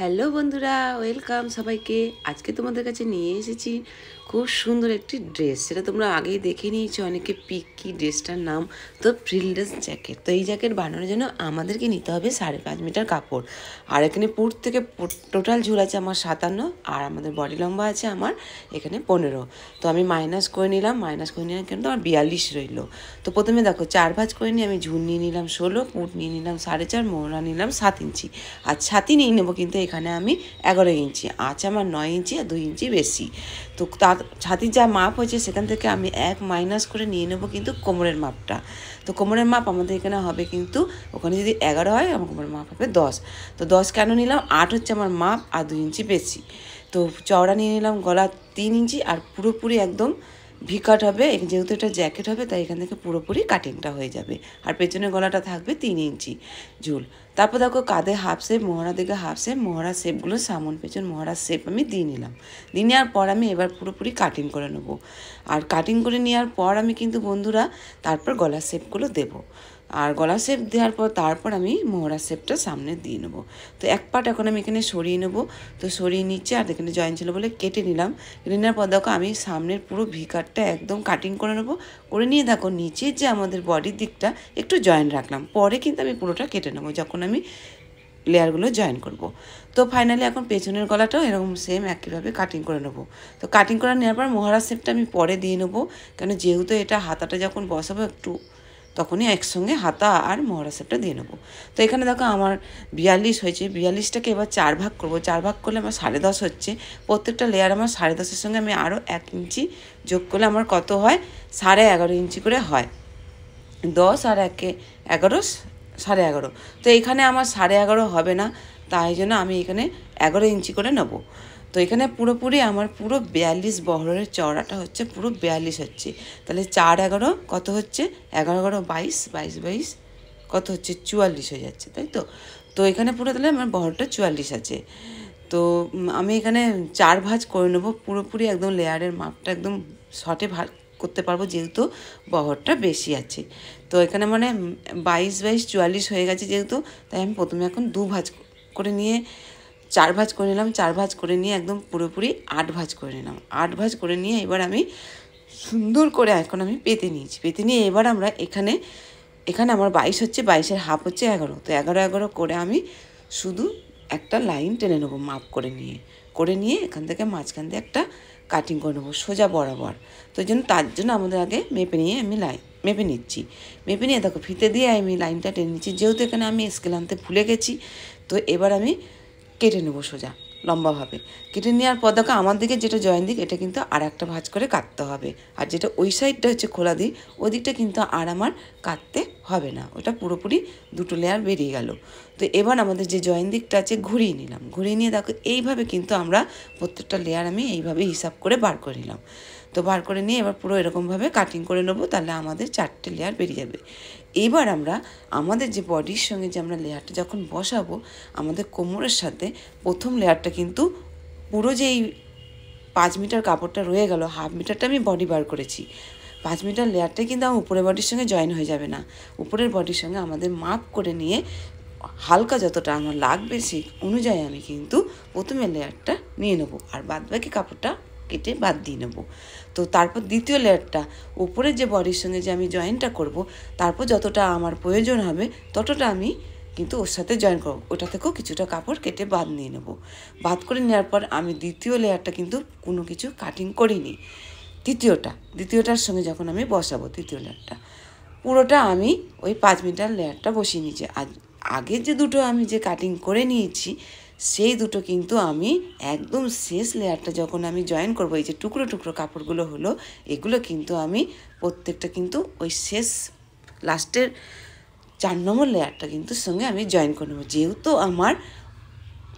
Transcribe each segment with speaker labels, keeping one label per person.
Speaker 1: Hello বন্ধুরা welcome সবাইকে আজকে তোমাদের কাছে নিয়ে এসেছি খুব সুন্দর একটি ড্রেস সেটা তোমরা আগেই দেখে নিয়েছো অনেকে পিক কি ড্রেসটার নাম তো ফ্রিল ড্রেস জ্যাকেট তো এই জ্যাকেট বানানোর জন্য আমাদেরকে নিতে হবে সাড়ে পাঁচ মিটার কাপড় আর এখানে পুর থেকে টোটাল ঝুল আছে আমার সাতান্ন আর আমাদের বডি লম্বা আছে আমার এখানে পনেরো তো আমি মাইনাস করে নিলাম মাইনাস করে নিলাম কিন্তু আমার বিয়াল্লিশ রইলো তো প্রথমে দেখো চার ভাঁজ করে নিয়ে আমি ঝুল নিয়ে নিলাম ষোলো পুট নিয়ে নিলাম সাড়ে চার মোড়া নিলাম সাত ইঞ্চি আর ছাতি নিয়ে নেবো কিন্তু এখানে আমি এগারো ইঞ্চি আঁচ আমার নয় ইঞ্চি আর দুই ইঞ্চি বেশি তো তার ছাতির যা মাপ হয়েছে সেখান থেকে আমি এক মাইনাস করে নিয়ে নেবো কিন্তু কোমরের মাপটা তো কোমরের মাপ আমাদের এখানে হবে কিন্তু ওখানে যদি এগারো হয় আমার কোমরের মাপ হবে দশ তো দশ কেন নিলাম আট হচ্ছে আমার মাপ আর দুই ইঞ্চি বেশি তো চওড়া নিয়ে নিলাম গলা তিন ইঞ্চি আর পুরোপুরি একদম ভিকট হবে যেহেতু এটা জ্যাকেট হবে তাই এখান থেকে পুরোপুরি কাটিংটা হয়ে যাবে আর পেছনের গলাটা থাকবে তিন ইঞ্চি ঝুল তারপর দেখো কাঁধে হাফ সেপ মহড়া দিকে হাফ সেপ মহড়া শেপগুলো সামন পেছন মহড়া শেপ আমি দিয়ে নিলাম দিয়ে নেওয়ার পর আমি এবার পুরোপুরি কাটিং করে নেবো আর কাটিং করে নেওয়ার পর আমি কিন্তু বন্ধুরা তারপর গলার শেপগুলো দেবো আর গলা শেপ দেওয়ার পর তারপর আমি মোহরা শেপটা সামনে দিয়ে নেবো তো এক পাট এখন আমি এখানে সরিয়ে নেবো তো সরিয়ে নিচ্ছে আর এখানে জয়েন ছিল বলে কেটে নিলাম কেটে নেওয়ার পর দেখো আমি সামনের পুরো ভিকারটা একদম কাটিং করে নেবো করে নিয়ে দেখো নিচে যে আমাদের বডির দিকটা একটু জয়েন রাখলাম পরে কিন্তু আমি পুরোটা কেটে নেবো যখন আমি লেয়ারগুলো জয়েন করব তো ফাইনালি এখন পেছনের গলাটাও এরকম সেম একইভাবে কাটিং করে নেব তো কাটিং করে নেওয়ার পর মোহরা শেপটা আমি পরে দিয়ে নেবো কেন যেহেতু এটা হাতাটা যখন বসাবো একটু তখনই একসঙ্গে হাতা আর মহড়া সেটটা দিয়ে নেবো তো এখানে দেখো আমার বিয়াল্লিশ হয়েছে বিয়াল্লিশটাকে এবার চার ভাগ করবো চার ভাগ করলে আমার সাড়ে দশ হচ্ছে প্রত্যেকটা লেয়ার আমার সাড়ে দশের সঙ্গে আমি আরও এক ইঞ্চি যোগ করলে আমার কত হয় সাড়ে এগারো ইঞ্চি করে হয় দশ আর একে এগারো সাড়ে এগারো তো এখানে আমার সাড়ে এগারো হবে না তাই জন্য আমি এখানে এগারো ইঞ্চি করে নেবো তো এখানে পুরোপুরি আমার পুরো বিয়াল্লিশ বহরের চওড়াটা হচ্ছে পুরো বিয়াল্লিশ হচ্ছে তাহলে চার এগারো কত হচ্ছে এগারো এগারো বাইশ বাইশ বাইশ কত হচ্ছে চুয়াল্লিশ হয়ে যাচ্ছে তাই তো তো এখানে পুরো তাহলে আমার বহরটা চুয়াল্লিশ আছে তো আমি এখানে চার ভাঁজ করে নেবো পুরোপুরি একদম লেয়ারের মাপটা একদম শর্টে ভাগ করতে পারবো যেহেতু বহরটা বেশি আছে তো এখানে মানে বাইশ বাইশ চুয়াল্লিশ হয়ে গেছে যেহেতু তাই আমি প্রথমে এখন দু ভাঁজ করে নিয়ে চার ভাজ করে নিলাম চার ভাজ করে নিয়ে একদম পুরোপুরি আট ভাজ করে নিলাম আট ভাজ করে নিয়ে এবার আমি সুন্দর করে এখন আমি পেতে নিয়েছি পেতে নিয়ে এবার আমরা এখানে এখানে আমার বাইশ হচ্ছে বাইশের হাফ হচ্ছে এগারো তো এগারো এগারো করে আমি শুধু একটা লাইন টেনে নেবো মাপ করে নিয়ে করে নিয়ে এখান থেকে মাঝখান দিয়ে একটা কাটিং করে নেবো সোজা বরাবর তো জন্য তার জন্য আমাদের আগে মেপে নিয়ে আমি লাইন মেপে নিচ্ছি মেপে নিয়ে দেখো ফিতে দিয়ে আমি লাইনটা টেনে নিচ্ছি যেহেতু এখানে আমি স্কেল আনতে ভুলে গেছি তো এবার আমি কেটে নেবো সোজা লম্বাভাবে কেটে নেওয়ার পর দেখো আমার দিকে যেটা জয়েন দিক এটা কিন্তু আর একটা ভাঁজ করে কাটতে হবে আর যেটা ওই সাইডটা হচ্ছে খোলা দিক ওই দিকটা কিন্তু আর আমার কাটতে হবে না ওটা পুরোপুরি দুটো লেয়ার বেরিয়ে গেল তো এবার আমাদের যে জয়েন দিকটা আছে ঘুরিয়ে নিলাম ঘুরিয়ে নিয়ে দেখো এইভাবে কিন্তু আমরা প্রত্যেকটা লেয়ার আমি এইভাবে হিসাব করে বার করে নিলাম তো বার করে নিয়ে এবার পুরো এরকমভাবে কাটিং করে নেবো তাহলে আমাদের চারটে লেয়ার বেরিয়ে যাবে এবার আমরা আমাদের যে বডির সঙ্গে যে আমরা লেয়ারটা যখন বসাবো আমাদের কোমরের সাথে প্রথম লেয়ারটা কিন্তু পুরো যে এই পাঁচ মিটার কাপড়টা রয়ে গেল হাফ মিটারটা আমি বডি বার করেছি পাঁচ মিটার লেয়ারটা কিন্তু আমার উপরের বডির সঙ্গে জয়েন হয়ে যাবে না উপরের বডির সঙ্গে আমাদের মাপ করে নিয়ে হালকা যতটা আমার লাগবে সেই অনুযায়ী আমি কিন্তু প্রথমে লেয়ারটা নিয়ে নেবো আর বাদবাকি কাপড়টা কেটে বাদ দিয়ে নেব তো তারপর দ্বিতীয় লেয়ারটা উপরে যে বডির সঙ্গে যে আমি জয়েনটা করব তারপর যতটা আমার প্রয়োজন হবে ততটা আমি কিন্তু ওর সাথে জয়েন করব ওটা থেকেও কিছুটা কাপড় কেটে বাদ নিয়ে নেব বাদ করে নেওয়ার পর আমি দ্বিতীয় লেয়ারটা কিন্তু কোনো কিছু কাটিং করিনি তৃতীয়টা দ্বিতীয়টার সঙ্গে যখন আমি বসাবো তৃতীয় লেয়ারটা পুরোটা আমি ওই পাঁচ মিটার লেয়ারটা বসিয়ে নিয়েছি আর আগের যে দুটো আমি যে কাটিং করে নিয়েছি সেই দুটো কিন্তু আমি একদম শেষ লেয়ারটা যখন আমি জয়েন করব এই যে টুকরো টুকরো কাপড়গুলো হলো এগুলো কিন্তু আমি প্রত্যেকটা কিন্তু ওই শেষ লাস্টের চার নম্বর লেয়ারটা কিন্তু সঙ্গে আমি জয়েন করে নেবো যেহেতু আমার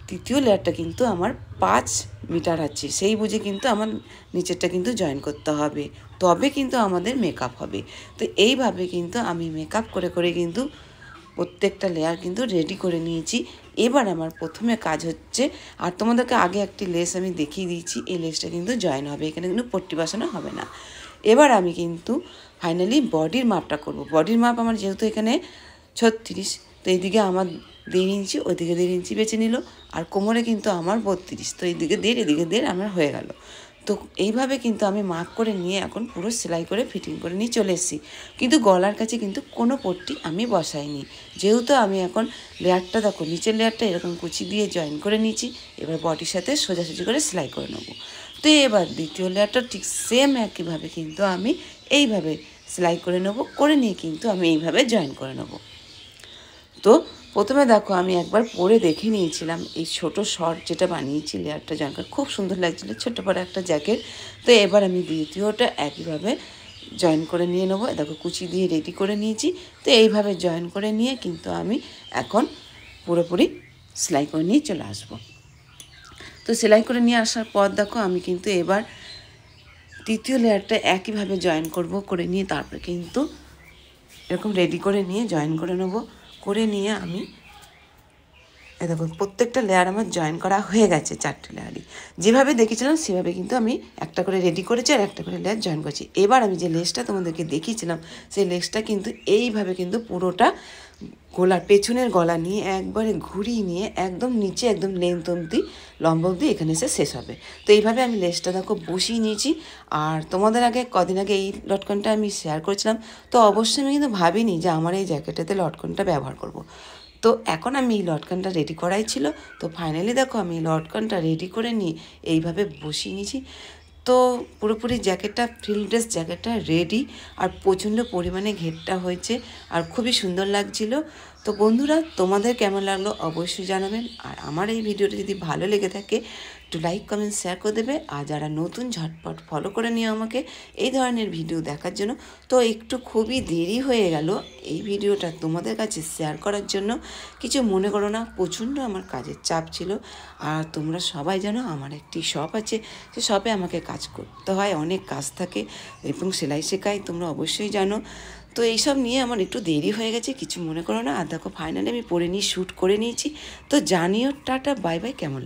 Speaker 1: তৃতীয় লেয়ারটা কিন্তু আমার পাঁচ মিটার আছে সেই বুঝে কিন্তু আমার নিচেরটা কিন্তু জয়েন করতে হবে তবে কিন্তু আমাদের মেকআপ হবে তো এইভাবে কিন্তু আমি মেকআপ করে করে কিন্তু প্রত্যেকটা লেয়ার কিন্তু রেডি করে নিয়েছি এবার আমার প্রথমে কাজ হচ্ছে আর তোমাদেরকে আগে একটি লেস আমি দেখিয়ে দিয়েছি এই লেসটা কিন্তু জয়েন হবে এখানে কিন্তু পট্টি বসানো হবে না এবার আমি কিন্তু ফাইনালি বডির মাপটা করব বডির মাপ আমার যেহেতু এখানে ছত্রিশ তো এইদিকে আমার দেড় ইঞ্চি ওইদিকে দেড় ইঞ্চি বেছে নিল আর কোমরে কিন্তু আমার বত্রিশ তো এইদিকে দেড় এদিকে দেড় আমার হয়ে গেল তো এইভাবে কিন্তু আমি মার্ক করে নিয়ে এখন পুরো সেলাই করে ফিটিং করে নিয়ে চলে এসেছি কিন্তু গলার কাছে কিন্তু কোনো পট্টি আমি বসাইনি যেহেতু আমি এখন লেয়ারটা দেখো নিচের লেয়ারটা এরকম কুচি দিয়ে জয়েন করে নিয়েছি এবার বডির সাথে সোজাসুজি করে সেলাই করে নেবো তো এবার দ্বিতীয় লেয়ারটা ঠিক সেম একইভাবে কিন্তু আমি এইভাবে সেলাই করে নেবো করে নিয়ে কিন্তু আমি এইভাবে জয়েন করে নেবো তো প্রথমে দেখো আমি একবার পরে দেখে নিয়েছিলাম এই ছোট শর্ট যেটা বানিয়েছি লেয়ারটা জ্যাকেট খুব সুন্দর লাগছিলো ছোটো বড় একটা জ্যাকেট তো এবার আমি দ্বিতীয়টা একইভাবে জয়েন করে নিয়ে নেবো দেখো কুচি দিয়ে রেডি করে নিয়েছি তো এইভাবে জয়েন করে নিয়ে কিন্তু আমি এখন পুরোপুরি সেলাই করে নিয়ে চলে আসব তো সেলাই করে নিয়ে আসার পর দেখো আমি কিন্তু এবার তৃতীয় লেয়ারটা একইভাবে জয়েন করব করে নিয়ে তারপরে কিন্তু এরকম রেডি করে নিয়ে জয়েন করে নেবো করে নিয়ে আমি এ দেখুন প্রত্যেকটা লেয়ার আমার জয়েন করা হয়ে গেছে চারটে লেয়ারই যেভাবে দেখেছিলাম সেভাবে কিন্তু আমি একটা করে রেডি করেছি আর একটা করে লেয়ার জয়েন করেছি এবার আমি যে লেসটা তোমাদেরকে দেখিয়েছিলাম সেই লেসটা কিন্তু এইভাবে কিন্তু পুরোটা গলার পেছনের গলা নিয়ে একবারে ঘুরিয়ে নিয়ে একদম নিচে একদম লেন্থ অব্দি লম্ব অবধি এখানে এসে শেষ হবে তো এইভাবে আমি লেসটা দেখো বসিয়ে নিয়েছি আর তোমাদের আগে কদিন আগে এই লটকনটা আমি শেয়ার করেছিলাম তো অবশ্যই আমি কিন্তু ভাবিনি যে আমার এই জ্যাকেটেতে লটকনটা ব্যবহার করব। তো এখন আমি এই লটকানটা রেডি করাই ছিল তো ফাইনালি দেখো আমি লটকানটা রেডি করে নিয়ে এইভাবে বসিয়ে নিয়েছি তো পুরোপুরি জ্যাকেটটা ফিল্ড ড্রেস জ্যাকেটটা রেডি আর প্রচণ্ড পরিমাণে ঘেরটা হয়েছে আর খুবই সুন্দর লাগছিল তো বন্ধুরা তোমাদের কেমন লাগলো অবশ্যই জানাবেন আর আমার এই ভিডিওটা যদি ভালো লেগে থাকে একটু লাইক কমেন্ট শেয়ার করে দেবে আর যারা নতুন ঝটপট ফলো করে নিও আমাকে এই ধরনের ভিডিও দেখার জন্য তো একটু খুবই দেরি হয়ে গেল এই ভিডিওটা তোমাদের কাছে শেয়ার করার জন্য কিছু মনে করো না প্রচণ্ড আমার কাজের চাপ ছিল আর তোমরা সবাই জানো আমার একটি শপ আছে সে শপে আমাকে কাজ করতে হয় অনেক কাজ থাকে এবং সেলাই শেখাই তোমরা অবশ্যই জানো তো এইসব নিয়ে আমার একটু দেরি হয়ে গেছে কিছু মনে করো না আর দেখো ফাইনালি আমি পরে নিয়ে শ্যুট করে নিয়েছি তো জানিও টাটা বাই বাই কেমন